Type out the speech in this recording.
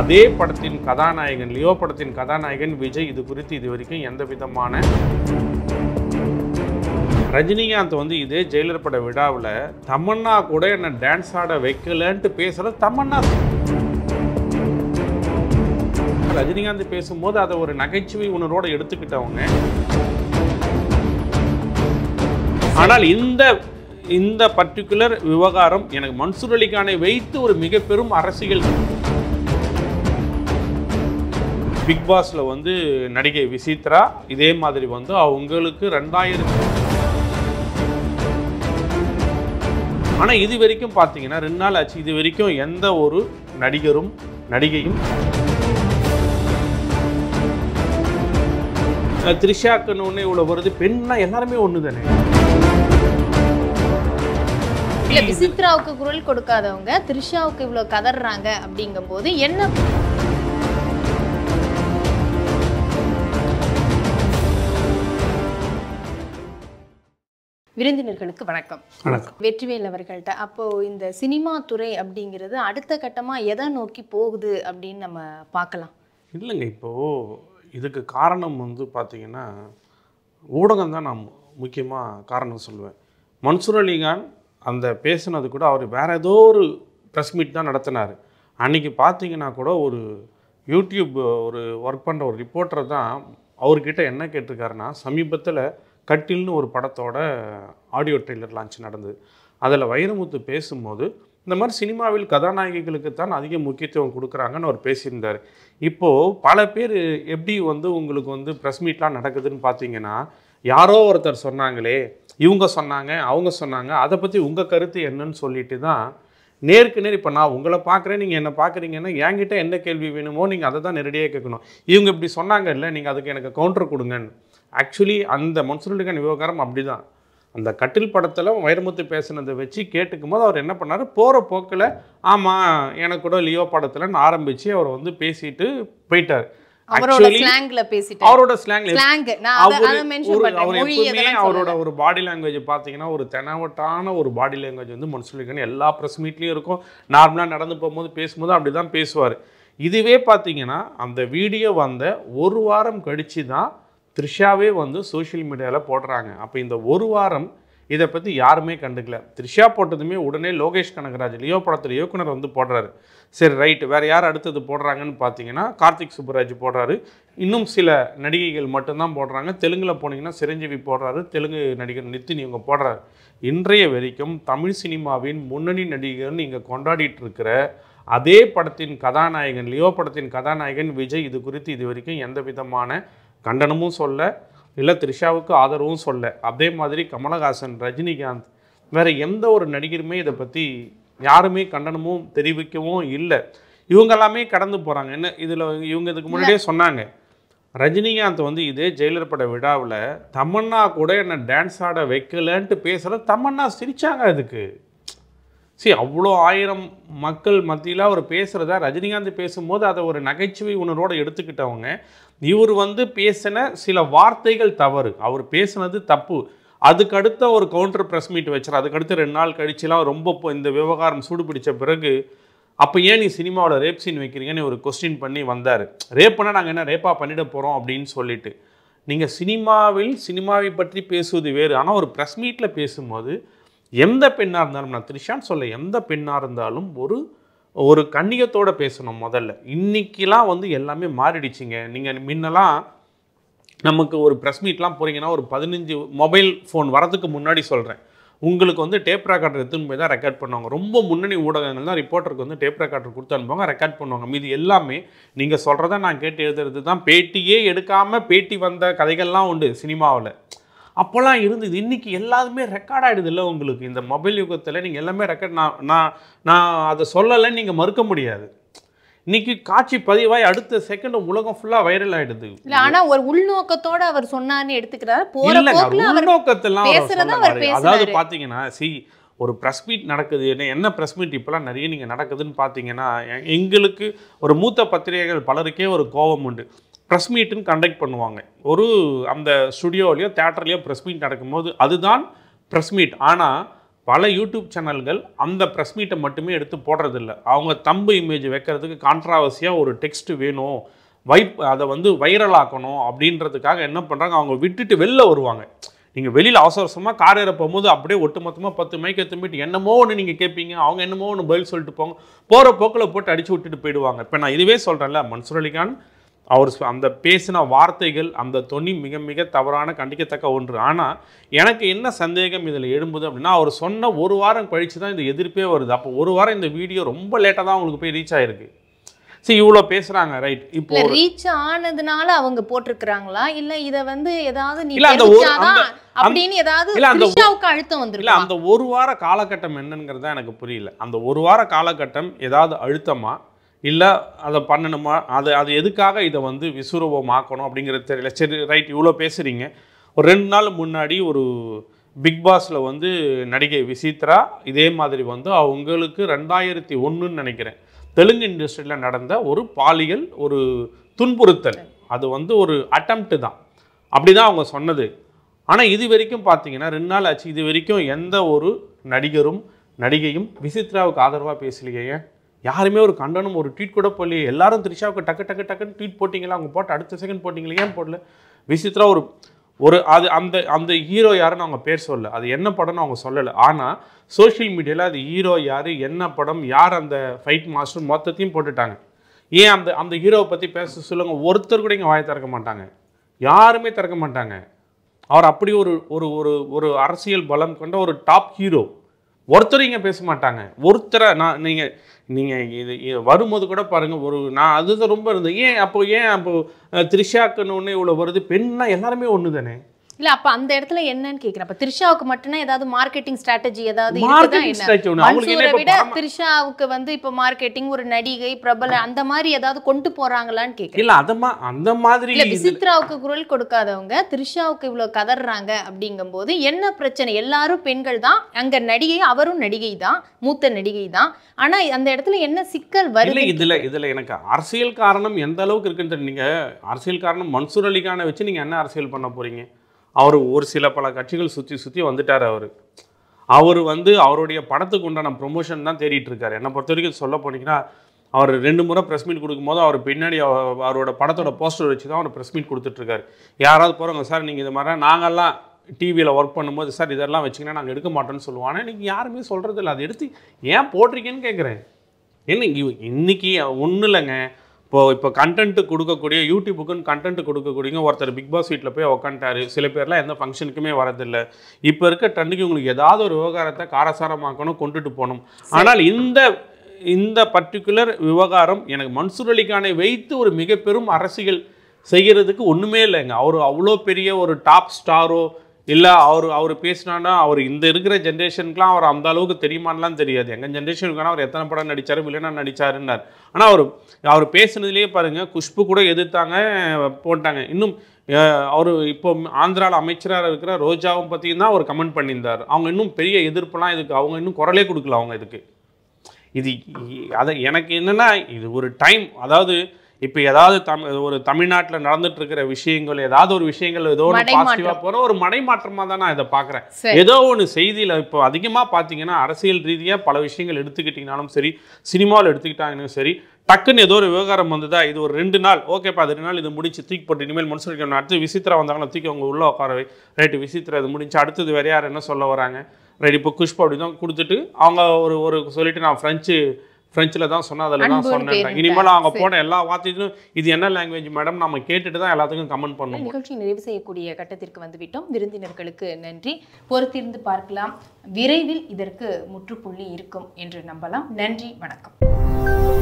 அதே படத்தின் கதாநாயகன் லியோ படத்தின் கதாநாயகன் விஜய் இது குறித்து இது வரைக்கும் எந்த விதமான ரஜினிகாந்த் வந்து இதே ஜெயிலர் பட விழாவில் தமன்னா கூட என்னை டான்ஸ் ஆட வைக்கலன்ட்டு பேசுறது தமன்னா ரஜினிகாந்த் பேசும்போது அதை ஒரு நகைச்சுவை உணரோட எடுத்துக்கிட்டவங்க ஆனால் இந்த இந்த பர்டிகுலர் விவகாரம் எனக்கு மன்சூர் அலிகானை வைத்து ஒரு மிக பெரும் அரசியல் பிக் பாஸில் வந்து நடிகை விசித்ரா இதே மாதிரி வந்து அவங்களுக்கு ரெண்டாயிரத்து ஆனால் இது வரைக்கும் பார்த்தீங்கன்னா ரெண்டு நாள் ஆச்சு இது வரைக்கும் எந்த ஒரு நடிகரும் நடிகையும் த்ரிஷாக்குன்னு ஒன்று இவ்வளோ வருது பெண்ணா எல்லாருமே ஒன்று தானே இல்லை விசித்ராவுக்கு குரல் கொடுக்காதவங்க த்ரிஷாவுக்கு இவ்வளோ கதறாங்க அப்படிங்கும்போது என்ன விருந்தினர்களுக்கு வணக்கம் வணக்கம் வெற்றிவேல் அவர்கள்ட்ட அப்போ இந்த சினிமா துறை அப்படிங்கிறது அடுத்த கட்டமாக எதை நோக்கி போகுது அப்படின்னு நம்ம பார்க்கலாம் இல்லைங்க இப்போ இதுக்கு காரணம் வந்து பார்த்தீங்கன்னா ஊடகம் தான் நான் முக்கியமாக காரணம் சொல்லுவேன் மன்சூர் அலிகான் அந்த பேசினது கூட அவர் வேற ஏதோ ஒரு ப்ரெஸ் மீட் தான் நடத்தினார் அன்றைக்கி பார்த்தீங்கன்னா கூட ஒரு யூடியூப் ஒரு ஒர்க் பண்ணுற ஒரு ரிப்போர்ட்டர் தான் அவர்கிட்ட என்ன கேட்டிருக்காருன்னா சமீபத்தில் கட்டில்னு ஒரு படத்தோட ஆடியோ ட்ரெய்லர் லான்ச் நடந்தது அதில் வைரமுத்து பேசும்போது இந்த மாதிரி சினிமாவில் கதாநாயகிகளுக்கு தான் அதிக முக்கியத்துவம் கொடுக்குறாங்கன்னு அவர் பேசியிருந்தார் இப்போது பல பேர் எப்படி வந்து உங்களுக்கு வந்து ப்ரெஸ் மீட்லாம் நடக்குதுன்னு பார்த்தீங்கன்னா யாரோ ஒருத்தர் சொன்னாங்களே இவங்க சொன்னாங்க அவங்க சொன்னாங்க அதை பற்றி உங்கள் கருத்து என்னன்னு சொல்லிட்டு தான் நேருக்கு நேர் இப்போ நான் உங்களை பார்க்குறேன் நீங்கள் என்ன பார்க்குறீங்கன்னா என்கிட்ட என்ன கேள்வி வேணுமோ நீங்கள் அதை தான் நேரடியாக கேட்கணும் இவங்க இப்படி சொன்னாங்கல்ல நீங்கள் அதுக்கு எனக்கு கவுண்டர் கொடுங்கன்னு ஆக்சுவலி அந்த மன்சூருலுக்கான விவகாரம் அப்படி தான் அந்த கட்டில் படத்தில் வைரமுத்து பேசினதை வச்சு கேட்டுக்கும் போது அவர் என்ன பண்ணார் போகிற போக்கில் ஆமாம் எனக்கு கூட லியோ படத்தில்னு ஆரம்பித்து அவர் வந்து பேசிட்டு போயிட்டார் அவரோட அவர் அவரோட ஒரு பாடி லாங்குவேஜ் பார்த்தீங்கன்னா ஒரு தெனவட்டான ஒரு பாடி வந்து மன்சூலிகன் எல்லா இருக்கும் நார்மலாக நடந்து போகும்போது பேசும்போது பேசுவார் இதுவே பார்த்தீங்கன்னா அந்த வீடியோ வந்த ஒரு வாரம் கழிச்சுதான் தான் த்ரிஷாவே வந்து சோஷியல் மீடியாவில் போடுறாங்க அப்போ இந்த ஒரு வாரம் இதை பற்றி யாருமே கண்டுக்கல த்ரிஷா போட்டதுமே உடனே லோகேஷ் கனகராஜ் லியோ படத்தில் இயக்குனர் வந்து போடுறாரு சரி ரைட்டு வேறு யார் அடுத்தது போடுறாங்கன்னு பார்த்தீங்கன்னா கார்த்திக் சுப்புராஜ் போடுறாரு இன்னும் சில நடிகைகள் மட்டும்தான் போடுறாங்க தெலுங்கில் போனீங்கன்னா சிரஞ்சீவி போடுறாரு தெலுங்கு நடிகர் நித்தின் இவங்க போடுறாரு இன்றைய வரைக்கும் தமிழ் சினிமாவின் முன்னணி நடிகர்கள் இங்கே கொண்டாடிட்டு இருக்கிற அதே படத்தின் கதாநாயகன் லியோ படத்தின் கதாநாயகன் விஜய் இது குறித்து இது வரைக்கும் எந்த விதமான கண்டனமும் சொல்ல இல்லை த்ரிஷாவுக்கு ஆதரவும் சொல்ல அதே மாதிரி கமலஹாசன் ரஜினிகாந்த் வேறு எந்த ஒரு நடிகருமே இதை பற்றி யாருமே கண்டனமும் தெரிவிக்கவும் இல்லை இவங்க எல்லாமே கடந்து போகிறாங்க என்ன இதில் இவங்க இதுக்கு முன்னாடியே சொன்னாங்க ரஜினிகாந்த் வந்து இதே ஜெயிலர் பட விழாவில் தமன்னா கூட என்னை டான்ஸ் ஆட வைக்கலன்ட்டு பேசுகிற தமன்னா சிரித்தாங்க அதுக்கு சரி அவ்வளோ ஆயிரம் மக்கள் மத்தியில் அவர் பேசுகிறத ரஜினிகாந்த் பேசும்போது அதை ஒரு நகைச்சுவை உணரோடு எடுத்துக்கிட்டவங்க இவர் வந்து பேசின சில வார்த்தைகள் தவறு அவர் பேசினது தப்பு அதுக்கடுத்த ஒரு கவுண்டர் ப்ரெஸ் மீட் வச்சுரு அதுக்கடுத்து ரெண்டு நாள் கழிச்சுலாம் ரொம்ப இந்த விவகாரம் சூடுபிடிச்ச பிறகு அப்போ ஏன் நீ சினிமாவில் ரேப் சீன் வைக்கிறீங்கன்னு ஒரு கொஸ்டின் பண்ணி வந்தார் ரேப் நாங்கள் என்ன ரேப்பாக பண்ணிட போகிறோம் அப்படின்னு சொல்லிட்டு நீங்கள் சினிமாவில் சினிமாவை பற்றி பேசுவது வேறு ஆனால் ஒரு ப்ரெஸ் மீட்டில் பேசும்போது எந்த பெண்ணாக இருந்தாலும் நான் த்ரிஷான்னு சொல்ல எந்த பெண்ணாக இருந்தாலும் ஒரு ஒரு கண்ணியத்தோடு பேசணும் முதல்ல இன்றைக்கெலாம் வந்து எல்லாமே மாறிடுச்சிங்க நீங்கள் முன்னெல்லாம் நமக்கு ஒரு ப்ரெஸ் மீட்லாம் போகிறீங்கன்னா ஒரு பதினஞ்சு மொபைல் ஃபோன் வரதுக்கு முன்னாடி சொல்கிறேன் உங்களுக்கு வந்து டேப் ரெக்கார்டர் எடுத்துன்னு போய் தான் ரெக்கார்ட் பண்ணுவாங்க ரொம்ப முன்னணி ஊடகங்கள் தான் ரிப்போர்ட்டருக்கு வந்து டேப் ரெக்கார்டர் கொடுத்து அனுப்புவாங்க ரெக்கார்ட் பண்ணுவாங்க மீது எல்லாமே நீங்கள் சொல்கிறத நான் கேட்டு எழுதுறது தான் பேட்டியே எடுக்காமல் பேட்டி வந்த கதைகள்லாம் உண்டு சினிமாவில் அப்போல்லாம் இருந்தது இன்றைக்கி எல்லாருமே ரெக்கார்ட் ஆகிடுது இல்லை உங்களுக்கு இந்த மொபைல் யுகத்தில் நீங்கள் எல்லாமே ரெக்கார்ட் நான் நான் நான் அதை சொல்லலைன்னு நீங்கள் மறுக்க முடியாது இன்னைக்கு காட்சி பதிவாய் அடுத்த செகண்ட் உலகம் ஃபுல்லா வைரல் ஆயிடுது இல்ல ஆனா ஒரு உள்நோக்கத்தோட அவர் சொன்னார்னு எடுத்துக்கிறாரு போற போக்குல அவர் உள்நோக்கத்தெல்லாம் அவர் அதாவது பாத்தீங்கன்னா சி ஒரு ப்ரெஸ் மீட் நடக்குது என்ன என்ன ப்ரெஸ் மீட் இப்போலாம் நிறைய நீங்கள் நடக்குதுன்னு பார்த்தீங்கன்னா எங்களுக்கு ஒரு மூத்த பத்திரிகைகள் பலருக்கே ஒரு கோபம் உண்டு ப்ரெஸ் மீட்டுன்னு கண்டக்ட் பண்ணுவாங்க ஒரு அந்த ஸ்டுடியோலையோ தேட்டர்லேயோ ப்ரெஸ் மீட் நடக்கும்போது அதுதான் ப்ரெஸ் மீட் ஆனால் பல யூடியூப் சேனல்கள் அந்த ப்ரெஸ் மீட்டை மட்டுமே எடுத்து போடுறதில்ல அவங்க தம்பு இமேஜ் வைக்கிறதுக்கு கான்ட்ராவர்சியாக ஒரு டெக்ஸ்ட் வேணும் வைப் அதை வந்து வைரலாக்கணும் அப்படின்றதுக்காக என்ன பண்ணுறாங்க அவங்க விட்டுட்டு வெளில வருவாங்க நீங்கள் வெளியில் அவசரமாக கார் ஏற போகும்போது அப்படியே ஒட்டுமொத்தமாக பத்து மைக்கை திரும்பிட்டு என்னமோ ஒன்று நீங்கள் கேட்பீங்க அவங்க என்னமோ ஒன்று பதில் சொல்லிட்டு போங்க போகிற போக்கில் போட்டு அடித்து விட்டுட்டு போயிடுவாங்க இப்போ நான் இதுவே சொல்கிறேன்ல மன்சூர் அலிகான் அவர் அந்த பேசின வார்த்தைகள் அந்த தொனி மிக மிக தவறான கண்டிக்கத்தக்க ஒன்று ஆனால் எனக்கு என்ன சந்தேகம் இதில் எழும்புது அப்படின்னா அவர் சொன்ன ஒரு வாரம் கழித்து தான் இந்த எதிர்ப்பே வருது அப்போ ஒரு வாரம் இந்த வீடியோ ரொம்ப லேட்டாக தான் அவங்களுக்கு போய் ரீச் ஆயிருக்கு சரி இவ்வளோ பேசுகிறாங்க ரைட் இப்போ ரீச் ஆனதுனால அவங்க போட்டிருக்கிறாங்களா இல்லை இதை வந்து ஏதாவது நீ அந்த அப்படின்னு ஏதாவது இல்லை அந்த அழுத்தம் வந்துருக்கு அந்த ஒரு வார காலகட்டம் என்னங்கிறது எனக்கு புரியல அந்த ஒரு வார காலகட்டம் ஏதாவது அழுத்தமா இல்லை அதை பண்ணணுமா அது அது எதுக்காக இதை வந்து விசுரூபமாக்கணும் அப்படிங்கிறது தெரியல சரி ரைட் இவ்வளோ பேசுகிறீங்க ஒரு ரெண்டு நாள் முன்னாடி ஒரு பிக் பாஸில் வந்து நடிகை விசித்ரா இதே மாதிரி வந்து அவங்களுக்கு ரெண்டாயிரத்தி ஒன்றுன்னு நினைக்கிறேன் தெலுங்கு இண்டஸ்ட்ரியில் நடந்த ஒரு பாலியல் ஒரு துன்புறுத்தல் அது வந்து ஒரு அட்டம்ப்டு தான் அப்படி தான் அவங்க சொன்னது ஆனால் இது வரைக்கும் பார்த்தீங்கன்னா ரெண்டு நாள் ஆச்சு இது வரைக்கும் எந்த ஒரு நடிகரும் நடிகையும் விசித்ராவுக்கு ஆதரவாக பேசலையே யாருமே ஒரு கண்டனம் ஒரு ட்வீட் கூட போடல எல்லாரும் த்ரிஷாவுக்கு டக்கு டக்கு டக்குன்னு ட்வீட் போட்டிங்களா அவங்க போட்டு அடுத்த செகண்ட் போட்டிங்களே ஏன் போடல விசித்ரா ஒரு ஒரு அது அந்த அந்த ஹீரோ யாருன்னு அவங்க பேர் சொல்லல அது என்ன படம்னு அவங்க சொல்லலை ஆனால் சோஷியல் மீடியாவில் அது ஹீரோ யார் என்ன படம் யார் அந்த ஃபைட் மாஸ்டர் மொத்தத்தையும் போட்டுட்டாங்க ஏன் அந்த அந்த ஹீரோவை பற்றி பேச சொல்லுங்க ஒருத்தர் கூட இங்கே வாயை திறக்க மாட்டாங்க யாருமே திறக்க மாட்டாங்க அவர் அப்படி ஒரு ஒரு ஒரு அரசியல் பலம் கொண்ட ஒரு டாப் ஹீரோ ஒருத்தர் இங்கே பேச மாட்டாங்க ஒருத்தரை நான் நீங்கள் நீங்கள் இது வரும்போது கூட பாருங்கள் ஒரு நான் அதுதான் ரொம்ப இருந்தது ஏன் அப்போ ஏன் அப்போது த்ரிஷாக்குன்னு ஒன்று இவ்வளோ வருது பெண்ணாக எல்லாருமே ஒன்று தானே இல்லை அப்போ அந்த இடத்துல என்னன்னு கேக்குறேன் அப்ப திரிஷாவுக்கு மட்டும்னா ஏதாவது மார்க்கெட்டிங் ஸ்ட்ராட்டஜி ஏதாவது இருக்குதா விட திரிஷாவுக்கு வந்து இப்போ மார்க்கெட்டிங் ஒரு நடிகை பிரபல அந்த மாதிரி ஏதாவது கொண்டு போகிறாங்களான்னு கேட்குறேன் அந்த மாதிரி இல்ல விசித்ராவுக்கு குரல் கொடுக்காதவங்க திரிஷாவுக்கு இவ்வளோ கதறாங்க அப்படிங்கும்போது என்ன பிரச்சனை எல்லாரும் பெண்கள் தான் அங்கே நடிகை அவரும் நடிகை தான் மூத்த நடிகை தான் ஆனால் அந்த இடத்துல என்ன சிக்கல் வருது இதில் இதில் எனக்கு அரசியல் காரணம் எந்த அளவுக்கு இருக்குன்னு தெரியுங்க அரசியல் காரணம் மன்சூர் அலிகான வச்சு நீங்கள் என்ன அரசியல் பண்ண போறீங்க அவர் ஒரு சில பல கட்சிகள் சுற்றி சுற்றி வந்துட்டார் அவர் அவர் வந்து அவருடைய படத்துக்கு உண்டான ப்ரொமோஷன் தான் தேடிட்டு என்னை பொறுத்த வரைக்கும் சொல்ல போனீங்கன்னா அவர் ரெண்டு முறை ப்ரெஸ் மீட் கொடுக்கும்போது அவர் பின்னாடி அவரோட படத்தோட போஸ்டர் வச்சு தான் அவர் ப்ரெஸ் மீட் கொடுத்துட்ருக்காரு யாராவது போகிறவங்க சார் நீங்கள் இது மாதிரி நாங்கள்லாம் டிவியில் ஒர்க் பண்ணும்போது சார் இதெல்லாம் வச்சிங்கன்னா நாங்கள் எடுக்க மாட்டோம்னு சொல்லுவாங்க ஆனால் நீங்கள் யாருமே சொல்கிறது இல்லை அதை எடுத்து ஏன் போட்டிருக்கேன்னு கேட்குறேன் என்ன இன்றைக்கி ஒன்றும் இல்லைங்க இப்போ இப்போ கண்டென்ட்டு கொடுக்கக்கூடிய யூடியூபுக்குன்னு கண்டென்ட் கொடுக்கக்கூடியங்க ஒருத்தர் பிக் பாஸ் வீட்டில் போய் உக்காண்டாரு சில பேர்லாம் எந்த ஃபங்க்ஷனுக்குமே வரதில்லை இப்போ இருக்க ட்ரெண்டுக்கு உங்களுக்கு ஏதாவது ஒரு விவகாரத்தை காரசாரமாக்கணும் கொண்டுட்டு போகணும் ஆனால் இந்த இந்த பர்டிகுலர் விவகாரம் எனக்கு மன்சூர் அலிகானை வைத்து ஒரு மிக பெரும் அரசியல் செய்கிறதுக்கு ஒன்றுமே இல்லைங்க அவர் அவ்வளோ பெரிய ஒரு டாப் ஸ்டாரோ இல்லை அவர் அவர் பேசினாண்டா அவர் இந்த இருக்கிற ஜென்ரேஷனுக்குலாம் அவர் அந்த அளவுக்கு தெரியுமான்லாம் தெரியாது எங்கள் ஜென்ரேஷனுக்கான அவர் எத்தனை படம் நடித்தார் இல்லைன்னா நடித்தாருன்னார் ஆனால் அவர் அவர் பேசுனதுலேயே பாருங்கள் குஷ்பு கூட எதிர்த்தாங்க போட்டாங்க இன்னும் அவர் இப்போ ஆந்திராவில் அமைச்சராக இருக்கிற ரோஜாவும் பற்றியும் தான் அவர் கமெண்ட் பண்ணியிருந்தார் அவங்க இன்னும் பெரிய எதிர்ப்புலாம் இதுக்கு அவங்க இன்னும் குரலே கொடுக்கல அவங்க இதுக்கு இது அதை எனக்கு என்னென்னா இது ஒரு டைம் அதாவது இப்போ ஏதாவது தமிழ் ஒரு தமிழ்நாட்டில் நடந்துட்டு இருக்கிற விஷயங்கள் ஏதாவது ஒரு விஷயங்கள் ஏதோ ஒன்று பாசிட்டிவாக போகிற ஒரு மனை மாற்றமாக தான் நான் இதை பார்க்குறேன் ஏதோ ஒன்று செய்தியில் இப்போ அதிகமாக பார்த்தீங்கன்னா அரசியல் ரீதியாக பல விஷயங்கள் எடுத்துக்கிட்டீங்கனாலும் சரி சினிமாவில் எடுத்துக்கிட்டாங்கன்னு சரி டக்குன்னு ஏதோ ஒரு விவகாரம் வந்ததா இது ஒரு ரெண்டு நாள் ஓகே அது ரெண்டு நாள் இது முடிச்சு தூக்கி போட்டு இனிமேல் முடிச்சிருக்கணும் அடுத்து விசித்திரா வந்தாங்களா தூக்கி அவங்க உள்ளே உட்காரவை ரைட்டு விசித்திரா இது முடிஞ்சு அடுத்தது வேறு யார் என்ன சொல்ல வராங்க ரைட் இப்போ குஷ்பா அப்படி தான் கொடுத்துட்டு அவங்க ஒரு ஒரு சொல்லிட்டு நான் ஃப்ரெஞ்சு ஃப்ரெஞ்சில் தான் சொன்னேன் அதில் தான் சொன்னேன் இனிமேல் அவங்க போன எல்லா வார்த்தையும் இது என்ன லாங்குவேஜ் மேடம் நம்ம கேட்டுட்டு தான் எல்லாத்துக்கும் கமெண்ட் பண்ணுவோம் நிகழ்ச்சி நிறைவு செய்யக்கூடிய கட்டத்திற்கு வந்துவிட்டோம் விருந்தினர்களுக்கு நன்றி பொறுத்திருந்து பார்க்கலாம் விரைவில் இதற்கு முற்றுப்புள்ளி இருக்கும் என்று நம்பலாம் நன்றி வணக்கம்